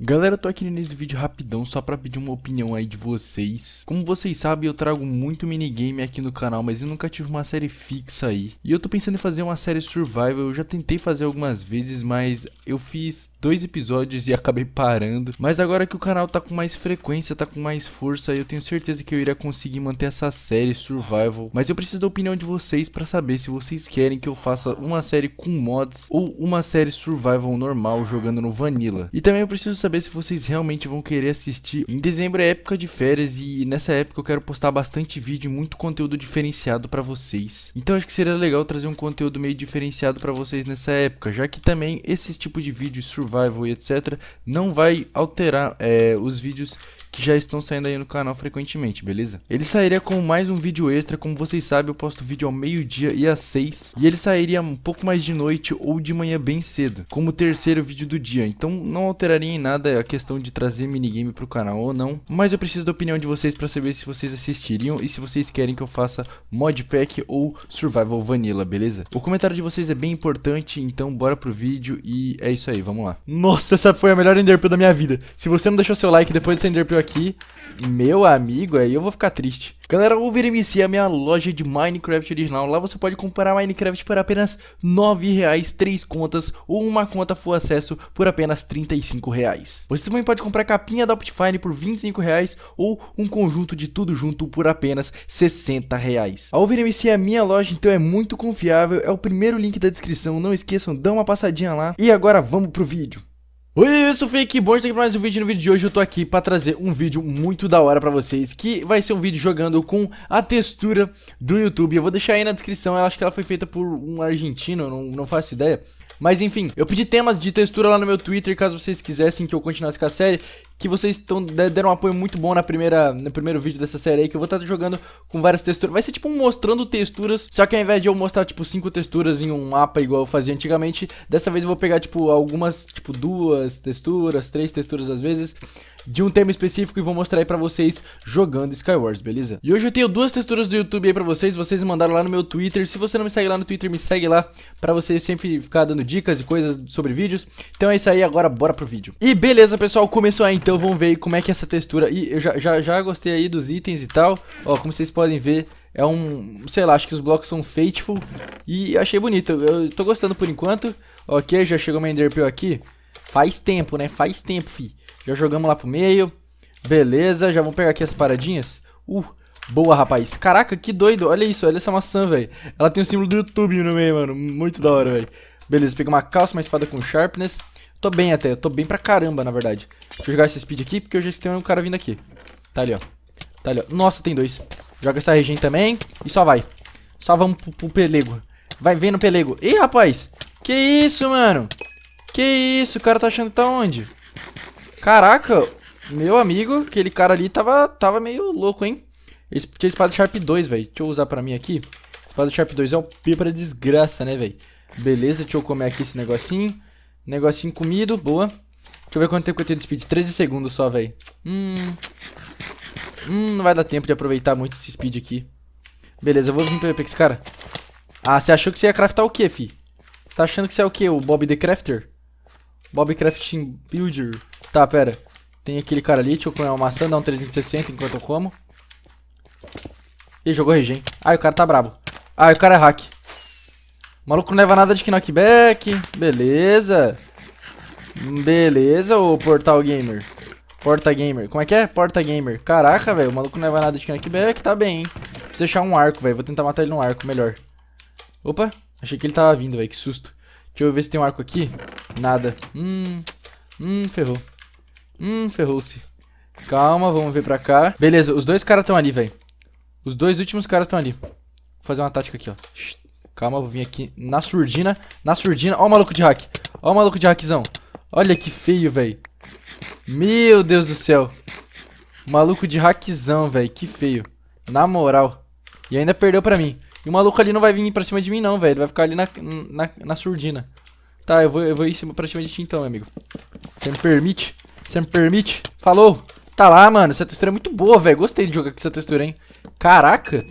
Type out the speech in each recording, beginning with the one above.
Galera, eu tô aqui nesse vídeo rapidão só pra pedir uma opinião aí de vocês. Como vocês sabem, eu trago muito minigame aqui no canal, mas eu nunca tive uma série fixa aí. E eu tô pensando em fazer uma série survival, eu já tentei fazer algumas vezes, mas eu fiz dois episódios e acabei parando. Mas agora que o canal tá com mais frequência, tá com mais força, eu tenho certeza que eu iria conseguir manter essa série Survival. Mas eu preciso da opinião de vocês para saber se vocês querem que eu faça uma série com mods ou uma série Survival normal jogando no Vanilla. E também eu preciso saber se vocês realmente vão querer assistir. Em dezembro é época de férias e nessa época eu quero postar bastante vídeo, muito conteúdo diferenciado para vocês. Então acho que seria legal trazer um conteúdo meio diferenciado para vocês nessa época, já que também esses tipos de vídeos Survival Survival e etc. Não vai alterar é, os vídeos que já estão saindo aí no canal frequentemente, beleza? Ele sairia com mais um vídeo extra, como vocês sabem, eu posto vídeo ao meio-dia e às seis e ele sairia um pouco mais de noite ou de manhã bem cedo, como terceiro vídeo do dia. Então não alteraria em nada a questão de trazer minigame pro canal ou não, mas eu preciso da opinião de vocês para saber se vocês assistiriam e se vocês querem que eu faça modpack ou survival vanilla, beleza? O comentário de vocês é bem importante, então bora pro vídeo e é isso aí, vamos lá. Nossa, essa foi a melhor enderpeel da minha vida. Se você não deixou seu like depois dessa enderpeel aqui, aqui, meu amigo, aí eu vou ficar triste. Galera, o VMC é a minha loja de Minecraft original. Lá você pode comprar Minecraft por apenas R$ 9,00, 3 contas ou uma conta full acesso por apenas R$ Você também pode comprar capinha da Optifine por R$ ou um conjunto de tudo junto por apenas R$ 60,00. A VMC é a minha loja, então é muito confiável. É o primeiro link da descrição, não esqueçam, dá uma passadinha lá. E agora vamos pro vídeo. Oi, eu sou o Fake Bom, aqui para mais um vídeo. No vídeo de hoje eu tô aqui para trazer um vídeo muito da hora para vocês, que vai ser um vídeo jogando com a textura do YouTube. Eu vou deixar aí na descrição, eu acho que ela foi feita por um argentino, não, não faço ideia. Mas enfim, eu pedi temas de textura lá no meu Twitter, caso vocês quisessem que eu continuasse com a série que vocês tão, deram um apoio muito bom na primeira, no primeiro vídeo dessa série aí, que eu vou estar tá jogando com várias texturas. Vai ser tipo um mostrando texturas, só que ao invés de eu mostrar, tipo, cinco texturas em um mapa igual eu fazia antigamente, dessa vez eu vou pegar, tipo, algumas, tipo, duas texturas, três texturas às vezes, de um tema específico e vou mostrar aí pra vocês jogando Skywars, beleza? E hoje eu tenho duas texturas do YouTube aí pra vocês, vocês mandaram lá no meu Twitter. Se você não me segue lá no Twitter, me segue lá pra você sempre ficar dando dicas e coisas sobre vídeos. Então é isso aí, agora bora pro vídeo. E beleza, pessoal, começou aí, então vamos ver aí como é que é essa textura. E eu já, já, já gostei aí dos itens e tal, ó, como vocês podem ver... É um, sei lá, acho que os blocos são Fateful E achei bonito, eu tô gostando por enquanto Ok, já chegou meu Enderpeel aqui Faz tempo, né? Faz tempo, fi já jogamos lá pro meio. Beleza, já vamos pegar aqui as paradinhas. Uh, boa, rapaz. Caraca, que doido. Olha isso, olha essa maçã, velho. Ela tem o símbolo do YouTube no meio, mano. Muito da hora, velho. Beleza, peguei uma calça, uma espada com sharpness. Tô bem até, tô bem pra caramba, na verdade. Deixa eu jogar esse speed aqui, porque eu já tem um cara vindo aqui. Tá ali, ó. Tá ali, ó. Nossa, tem dois. Joga essa regen também e só vai. Só vamos pro, pro pelego. Vai, vem no pelego. Ih, rapaz. Que isso, mano. Que isso, o cara tá achando que tá onde? Caraca, meu amigo, aquele cara ali tava, tava meio louco, hein? Ele tinha espada Sharp 2, velho. Deixa eu usar pra mim aqui. Espada Sharp 2 é um P pra desgraça, né, velho? Beleza, deixa eu comer aqui esse negocinho. Negocinho comido, boa. Deixa eu ver quanto tempo eu tenho de speed. 13 segundos só, velho. Hum. Hum, não vai dar tempo de aproveitar muito esse speed aqui. Beleza, eu vou vir PVP com esse cara. Ah, você achou que você ia craftar o quê, fi? Tá achando que você é o quê? O Bob the Crafter? Bob Crafting Builder. Tá, pera. Tem aquele cara ali, deixa eu comer uma maçã, dá um 360 enquanto eu como. Ih, jogou regen. Ai, o cara tá brabo. Ai, o cara é hack. O maluco não leva nada de knockback. Beleza. Beleza, ô Portal Gamer. Porta Gamer. Como é que é? Porta Gamer. Caraca, velho. O maluco não leva nada de knockback. Tá bem, hein? Preciso deixar um arco, velho. Vou tentar matar ele num arco, melhor. Opa. Achei que ele tava vindo, velho. Que susto. Deixa eu ver se tem um arco aqui. Nada. Hum. Hum, ferrou. Hum, ferrou-se. Calma, vamos ver pra cá. Beleza, os dois caras estão ali, velho. Os dois últimos caras estão ali. Vou fazer uma tática aqui, ó. Calma, vou vir aqui na surdina. Na surdina. Ó o maluco de hack. Ó o maluco de hackzão. Olha que feio, velho. Meu Deus do céu. Maluco de hackzão, velho. Que feio. Na moral. E ainda perdeu pra mim. E o maluco ali não vai vir pra cima de mim, não, velho. Ele vai ficar ali na, na, na surdina. Tá, eu vou, eu vou ir pra cima de ti então, meu amigo. Você me permite? Você me permite? Falou. Tá lá, mano. Essa textura é muito boa, velho. Gostei de jogar com essa textura, hein? Caraca.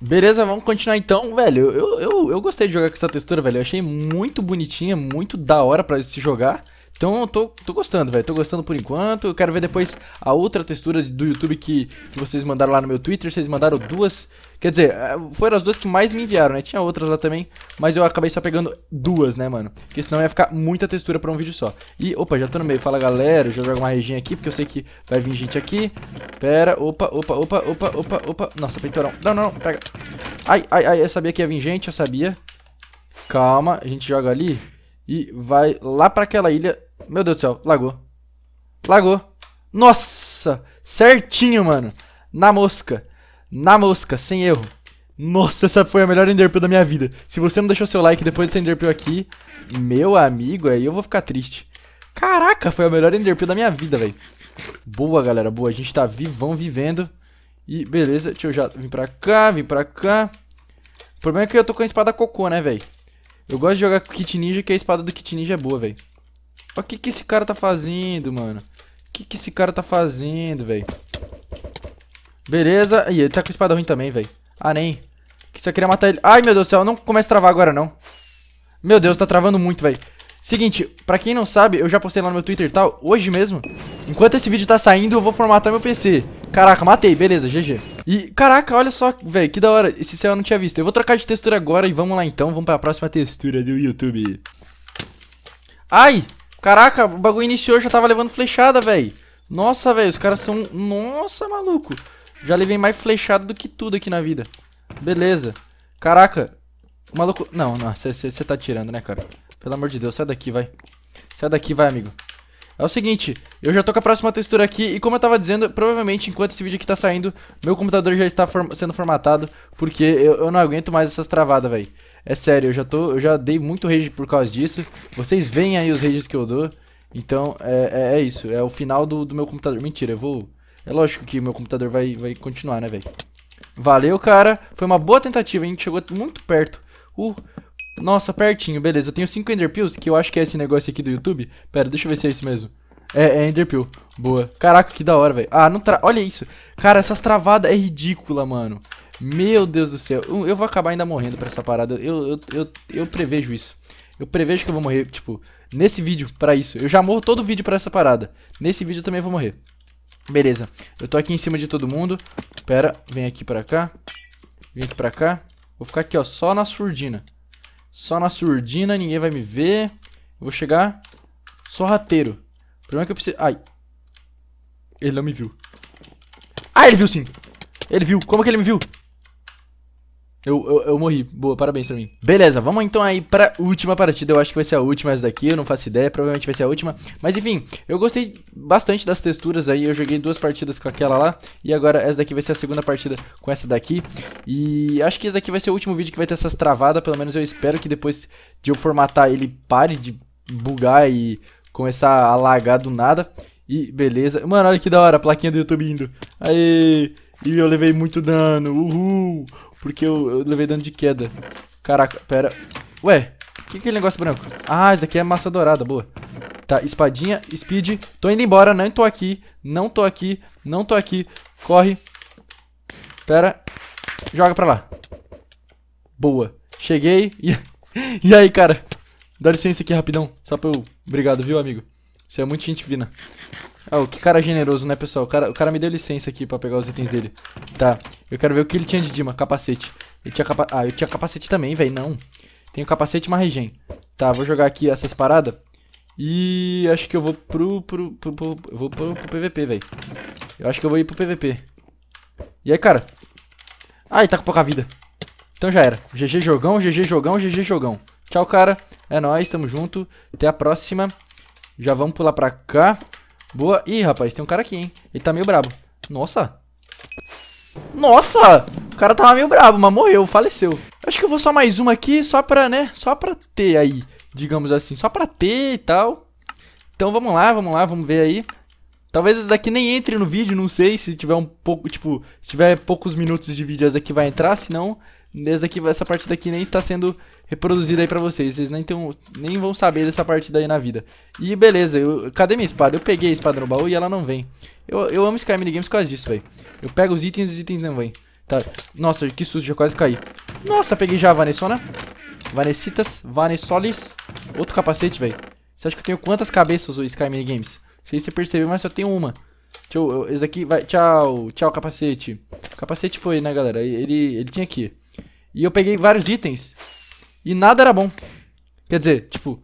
Beleza, vamos continuar então, velho. Eu, eu, eu gostei de jogar com essa textura, velho. Eu achei muito bonitinha, muito da hora pra se jogar. Então tô, tô gostando, velho. Tô gostando por enquanto. Eu quero ver depois a outra textura do YouTube que, que vocês mandaram lá no meu Twitter. Vocês mandaram duas. Quer dizer, eh, foram as duas que mais me enviaram, né? Tinha outras lá também, mas eu acabei só pegando duas, né, mano? Porque senão ia ficar muita textura pra um vídeo só. E, opa, já tô no meio. Fala, galera. já jogo uma reginha aqui, porque eu sei que vai vir gente aqui. Pera, opa, opa, opa, opa, opa, opa. Nossa, peitorão. Não, não, não, pega. Ai, ai, ai, eu sabia que ia vir gente, eu sabia. Calma, a gente joga ali e vai lá pra aquela ilha meu Deus do céu, lagou. Lagou. Nossa! Certinho, mano. Na mosca. Na mosca, sem erro. Nossa, essa foi a melhor Enderpeel da minha vida. Se você não deixou seu like depois dessa Enderpeel aqui, meu amigo, aí eu vou ficar triste. Caraca, foi a melhor Enderpeel da minha vida, velho. Boa, galera, boa. A gente tá vivão, vivendo. E beleza, deixa eu já vir pra cá, vir pra cá. O problema é que eu tô com a espada cocô, né, velho? Eu gosto de jogar com o Kit Ninja, que a espada do Kit Ninja é boa, velho. O que que esse cara tá fazendo, mano? O que que esse cara tá fazendo, velho? Beleza. Ih, ele tá com espada ruim também, velho. Ah, nem. Que só queria matar ele. Ai, meu Deus do céu. Não começa a travar agora, não. Meu Deus, tá travando muito, velho. Seguinte, pra quem não sabe, eu já postei lá no meu Twitter e tal, hoje mesmo. Enquanto esse vídeo tá saindo, eu vou formatar meu PC. Caraca, matei, beleza, GG. E, caraca, olha só, velho, que da hora. Esse céu eu não tinha visto. Eu vou trocar de textura agora e vamos lá então. Vamos pra próxima textura do YouTube. Ai! Caraca, o bagulho iniciou, já tava levando flechada, velho. Nossa, velho, os caras são... Nossa, maluco. Já levei mais flechada do que tudo aqui na vida. Beleza. Caraca. O maluco... Não, não, você tá tirando, né, cara? Pelo amor de Deus, sai daqui, vai. Sai daqui, vai, amigo. É o seguinte, eu já tô com a próxima textura aqui e como eu tava dizendo, provavelmente enquanto esse vídeo aqui tá saindo, meu computador já está form sendo formatado, porque eu, eu, não aguento mais essas travadas, velho. É sério, eu já, tô, eu já dei muito rage por causa disso, vocês veem aí os rages que eu dou, então é, é, é isso, é o final do, do, meu computador. Mentira, eu vou... É lógico que meu computador vai, vai continuar, né, velho. Valeu, cara, foi uma boa tentativa, a gente chegou muito perto. Uh, nossa, pertinho, beleza. Eu tenho 5 Enderpeels, que eu acho que é esse negócio aqui do YouTube. Pera, deixa eu ver se é isso mesmo. É, é Enderpeel. Boa. Caraca, que da hora, velho. Ah, não tra... Olha isso. Cara, essas travadas é ridícula, mano. Meu Deus do céu. Eu, eu vou acabar ainda morrendo pra essa parada. Eu, eu, eu, eu prevejo isso. Eu prevejo que eu vou morrer, tipo, nesse vídeo pra isso. Eu já morro todo vídeo pra essa parada. Nesse vídeo eu também vou morrer. Beleza. Eu tô aqui em cima de todo mundo. Pera, vem aqui pra cá. Vem aqui pra cá. Vou ficar aqui, ó, só na surdina. Só na surdina, ninguém vai me ver. vou chegar sorrateiro. O problema é que eu preciso... Ai. Ele não me viu. Ah, ele viu sim. Ele viu. Como que ele me viu? Eu, eu, eu, morri. Boa, parabéns pra mim. Beleza, vamos então aí pra última partida. Eu acho que vai ser a última essa daqui, eu não faço ideia, provavelmente vai ser a última. Mas enfim, eu gostei bastante das texturas aí. Eu joguei duas partidas com aquela lá. E agora essa daqui vai ser a segunda partida com essa daqui. E acho que esse daqui vai ser o último vídeo que vai ter essas travadas. Pelo menos eu espero que depois de eu formatar ele pare de bugar e começar a lagar do nada. E beleza. Mano, olha que da hora a plaquinha do YouTube indo. Aê! E eu levei muito dano. Uhul! Porque eu, eu levei dano de queda. Caraca, pera. Ué, o que, que é negócio branco? Ah, isso daqui é massa dourada, boa. Tá, espadinha, speed. Tô indo embora, não tô aqui. Não tô aqui, não tô aqui. Corre. Pera. Joga pra lá. Boa. Cheguei. E, e aí, cara? Dá licença aqui rapidão. Só pra eu... Obrigado, viu, amigo? Você é muito gente fina. Oh, que cara generoso, né, pessoal? O cara, o cara me deu licença aqui pra pegar os itens dele. Tá, eu quero ver o que ele tinha de Dima. Capacete. Ele tinha capa... Ah, eu tinha capacete também, velho. Não. Tenho capacete e uma regen. Tá, vou jogar aqui essas paradas. E acho que eu vou pro... pro, pro, pro eu vou pro, pro PVP, velho. Eu acho que eu vou ir pro PVP. E aí, cara? Ai, tá com pouca vida. Então já era. GG jogão, GG jogão, GG jogão. Tchau, cara. É nóis, tamo junto. Até a próxima. Já vamos pular pra cá. Boa. Ih, rapaz, tem um cara aqui, hein. Ele tá meio brabo. Nossa. Nossa! O cara tava meio brabo, mas morreu, faleceu. Acho que eu vou só mais uma aqui, só pra, né, só pra ter aí, digamos assim. Só pra ter e tal. Então vamos lá, vamos lá, vamos ver aí. Talvez essa daqui nem entre no vídeo, não sei se tiver um pouco, tipo, se tiver poucos minutos de vídeo essa daqui vai entrar, se não, desde que essa partida aqui nem está sendo reproduzida aí pra vocês. Vocês nem, tão, nem vão saber dessa partida aí na vida. E beleza, eu, cadê minha espada? Eu peguei a espada no baú e ela não vem. Eu, eu amo Sky Minigames por causa disso, velho. Eu pego os itens e os itens não vêm. Tá. Nossa, que susto, já quase caí. Nossa, peguei já a Vanessona. Vanessitas, Vanessolis. Outro capacete, velho. Você acha que eu tenho quantas cabeças, o Sky Minigames? Não sei se você percebeu, mas só tenho uma. Tchau, esse daqui vai... Tchau, tchau, capacete. O capacete foi, né, galera? Ele, ele tinha aqui. E eu peguei vários itens. E nada era bom. Quer dizer, tipo,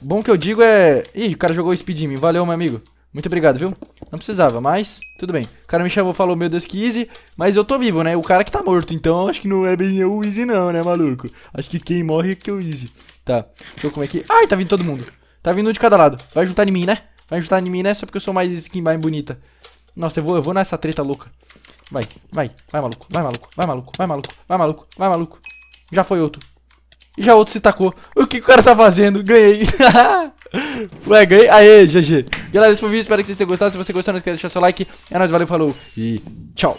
bom que eu digo é... Ih, o cara jogou speed em mim. Valeu, meu amigo. Muito obrigado, viu? Não precisava, mas tudo bem. O cara me chamou falou, meu Deus, que easy. Mas eu tô vivo, né? O cara que tá morto. Então acho que não é bem eu easy não, né, maluco? Acho que quem morre é que é o easy. Tá, deixa eu comer aqui. Ai, tá vindo todo mundo. Tá vindo um de cada lado. Vai juntar em mim, né? Vai juntar em mim, né? Só porque eu sou mais skin mais bonita. Nossa, eu vou, eu vou nessa treta louca. Vai, vai, vai, maluco, vai, maluco, vai, maluco, vai, maluco, vai, maluco, vai, maluco. Já foi outro. já outro se tacou. O que o cara tá fazendo? Ganhei. Ué, ganhei. Aê, GG. Galera, esse foi o vídeo. Espero que vocês tenham gostado. Se você gostou, não esquece de deixar seu like. É nóis, valeu, falou e tchau.